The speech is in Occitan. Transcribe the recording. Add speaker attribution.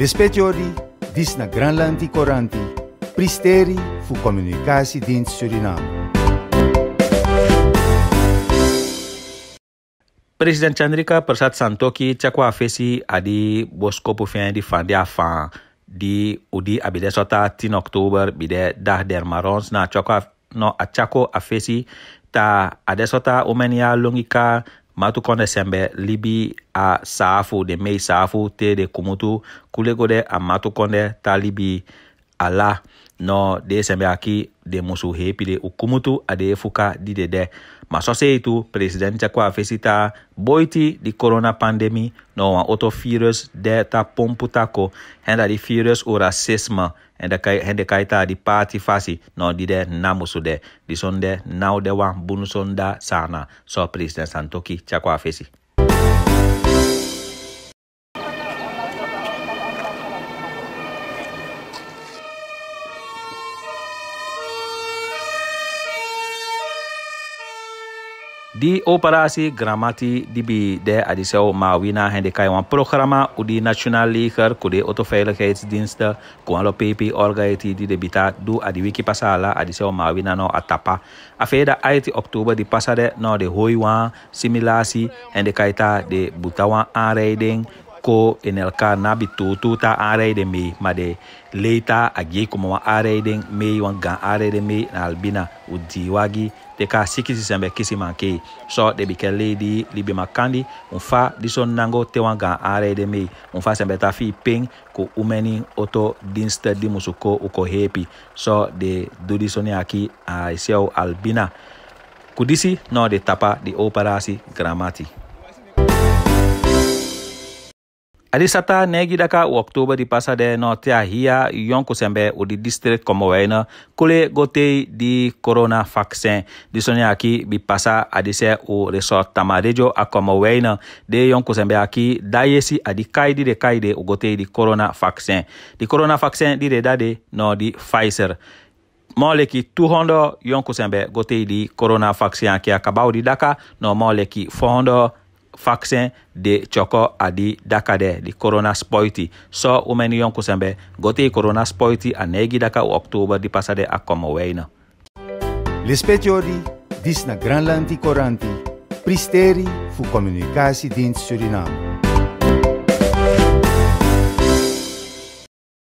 Speaker 1: Le speciori, dis na Granlandi Coranti, pristeri fu Komunikasi di Suriname.
Speaker 2: Presiden Chandrika Persat Santoki tiaku afesi adi bosko fin di fan di afan di udi abide sota 10 oktober bide dah der marons na tiaku no a tiaku a ta ade sota longika matu konde sembe libi a saafu de mei saafu te de kumutu kulego de a matu konde ta libi ala no de sembe aki de musu hepi de ukumutu ade fuka di de de ma so se itu president kwa fesita boiti di corona pandemi no wan oto virus de ta pompu tako hen da di virus ora sesma en kai hen de kai ta di party fasi no di de namusu de di sonde now de wan bunu sonda sana so president santoki chakwa fesi Di operasi Gramati dibi de adisel mawina hende kaiwan programma udi National Leger kude autoveiligheidsdiensten kuan lo PP orgaiti di debita du wiki pasala adisel mawina no atapa. Afeda aiti oktober di pasade no de hoiwan similasi hende kaita de butawan aanrijding Ko en el car nabi to tu ta arei de me ma de leita agi comaua areiden maian gan are de me naalbina o digi te ka siki si semè se manquei, Sò de bi què ledi libe makandi, un fa di son naango te wanganga are de me. un fa semèrta fi peng qu umenin to dins sta de mossuko o uko hepi, sò de’di son qui a e siu albina. Co disdici nò de tapa de operasi gramati. A deata negi d'aka o Oktober di pasa din n te ahiá yon Cosemb o di distret Comner, kole gotei de corona faen. Di sonya qui vi passa a desser o ressort ta marejo a como Wener de yon Cosemb aqui daie si adicai dekaide o goei de corona faen. Di corona faen di redda de nòr de Pfizer. Mòle ki 200 yon Cosemb goei de corona fa que akaba o di daka non mòle ki 400. vaccin de choko adi dakade di corona spoiti so umeni yon kusembe corona spoiti anegi daka u oktober di pasade akomo
Speaker 1: weina Lispetiori dis na Granlandi Coranti pristeri fu communicasi din Suriname